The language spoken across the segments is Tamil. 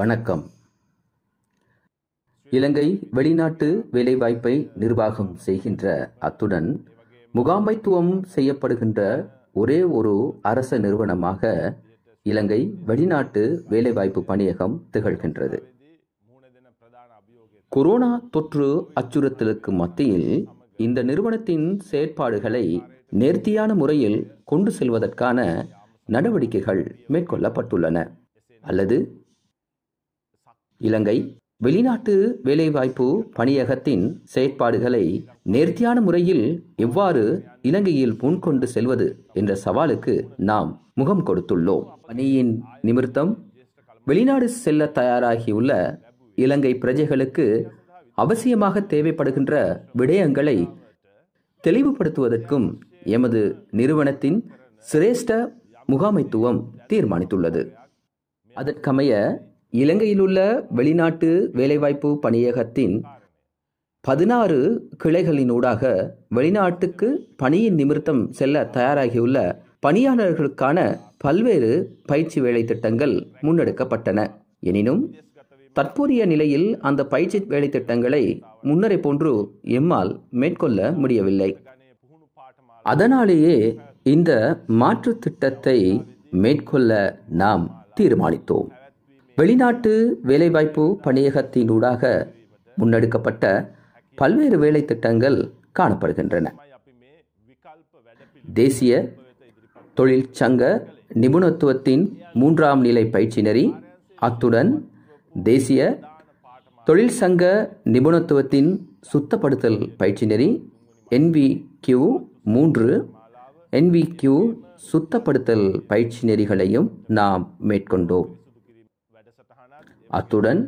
வணக்கம் இலங்கை வெளிநாட்டு வேலைவாய்ப்பை நிர்வாகம் செய்கின்ற அத்துடன் முகாமைத்துவம் செய்யப்படுகின்ற ஒரே ஒரு அரச நிறுவனமாக இலங்கை வெளிநாட்டு வேலைவாய்ப்பு பணியகம் திகழ்கின்றது கொரோனா தொற்று அச்சுறுத்தலுக்கு மத்தியில் இந்த நிறுவனத்தின் செயற்பாடுகளை நேர்த்தியான முறையில் கொண்டு செல்வதற்கான நடவடிக்கைகள் மேற்கொள்ளப்பட்டுள்ளன அல்லது இலங்கை வெளிநாட்டு வேலைவாய்ப்பு பணியகத்தின் செயற்பாடுகளை நேர்த்தியான முறையில் எவ்வாறு இலங்கையில் முன்கொண்டு செல்வது என்ற சவாலுக்கு நாம் முகம் கொடுத்துள்ளோம் பணியின் நிமித்தம் வெளிநாடு செல்ல தயாராகியுள்ள இலங்கை பிரஜைகளுக்கு அவசியமாக தேவைப்படுகின்ற விடயங்களை தெளிவுபடுத்துவதற்கும் எமது நிறுவனத்தின் சிரேஷ்ட முகாமைத்துவம் தீர்மானித்துள்ளது அதற்கமைய இலங்கையிலுள்ள வெளிநாட்டு வேலைவாய்ப்பு பணியகத்தின் பதினாறு கிளைகளினூடாக வெளிநாட்டுக்கு பணியின் நிமித்தம் செல்ல தயாராகியுள்ள பணியாளர்களுக்கான பல்வேறு பயிற்சி வேலை திட்டங்கள் முன்னெடுக்கப்பட்டன எனினும் தற்போதைய நிலையில் அந்த பயிற்சி வேலை திட்டங்களை முன்னரை போன்று எம்மால் மேற்கொள்ள முடியவில்லை அதனாலேயே இந்த மாற்று திட்டத்தை மேற்கொள்ள நாம் தீர்மானித்தோம் வெளிநாட்டு வேலைவாய்ப்பு பணியகத்தினூடாக முன்னெடுக்கப்பட்ட பல்வேறு வேலை திட்டங்கள் காணப்படுகின்றன தேசிய தொழிற்சங்க நிபுணத்துவத்தின் மூன்றாம் நிலை பயிற்சி நெறி அத்துடன் தேசிய தொழிற்சங்க நிபுணத்துவத்தின் சுத்தப்படுத்தல் பயிற்சி நெறி என்வி கியூ மூன்று என்வி கியூ சுத்தப்படுத்தல் பயிற்சி நெறிகளையும் நாம் மேற்கொண்டோம் அத்துடன்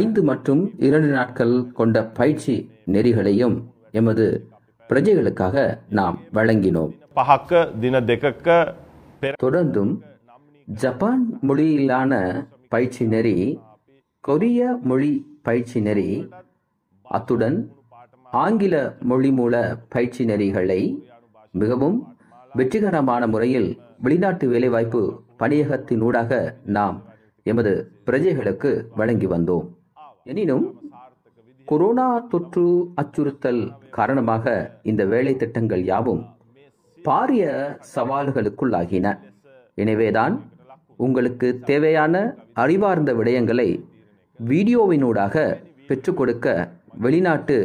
ஐந்து மற்றும் இரண்டு நாட்கள் கொண்ட பயிற்சி நெறிகளையும் எமது பிரஜைகளுக்காக நாம் வழங்கினோம் தொடர்ந்தும் ஜப்பான் மொழியிலான பயிற்சி நெறி கொரிய மொழி பயிற்சி நெறி அத்துடன் ஆங்கில மொழி மூல பயிற்சி நெறிகளை மிகவும் வெற்றிகரமான முறையில் வெளிநாட்டு வேலைவாய்ப்பு பணியகத்தினூடாக நாம் எமது பிரஜைகளுக்கு வழங்கி வந்தோம் எனினும் கொரோனா தொற்று அச்சுறுத்தல் காரணமாக இந்த வேலை திட்டங்கள் யாவும் பாரிய சவால்களுக்குள்ளாகின எனவேதான் உங்களுக்கு தேவையான அறிவார்ந்த விடயங்களை வீடியோவினூடாக பெற்றுக் கொடுக்க வெளிநாட்டு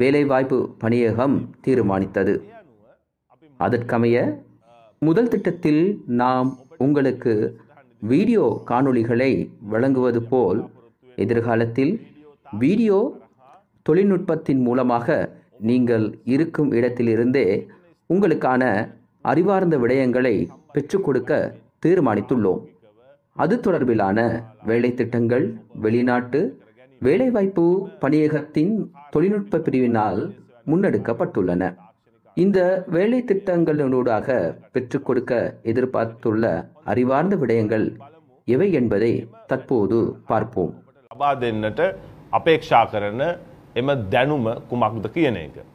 வேலைவாய்ப்பு பணியகம் தீர்மானித்தது அதற்கமைய முதல் திட்டத்தில் நாம் உங்களுக்கு வீடியோ காணொளிகளை வழங்குவது போல் எதிர்காலத்தில் வீடியோ தொழில்நுட்பத்தின் மூலமாக நீங்கள் இருக்கும் இடத்திலிருந்தே உங்களுக்கான அறிவார்ந்த விடயங்களை பெற்றுக் கொடுக்க தீர்மானித்துள்ளோம் அது தொடர்பிலான வேலை திட்டங்கள் வெளிநாட்டு வேலைவாய்ப்பு பணியகத்தின் தொழில்நுட்ப பிரிவினால் முன்னெடுக்கப்பட்டுள்ளன இந்த வேலை திட்டங்களூடாக பெற்றுக் கொடுக்க எதிர்பார்த்துள்ள அறிவார்ந்த விடயங்கள் எவை என்பதை தற்போது பார்ப்போம் அபேக்ஷாக்கரன் எம தனும කරන என்ன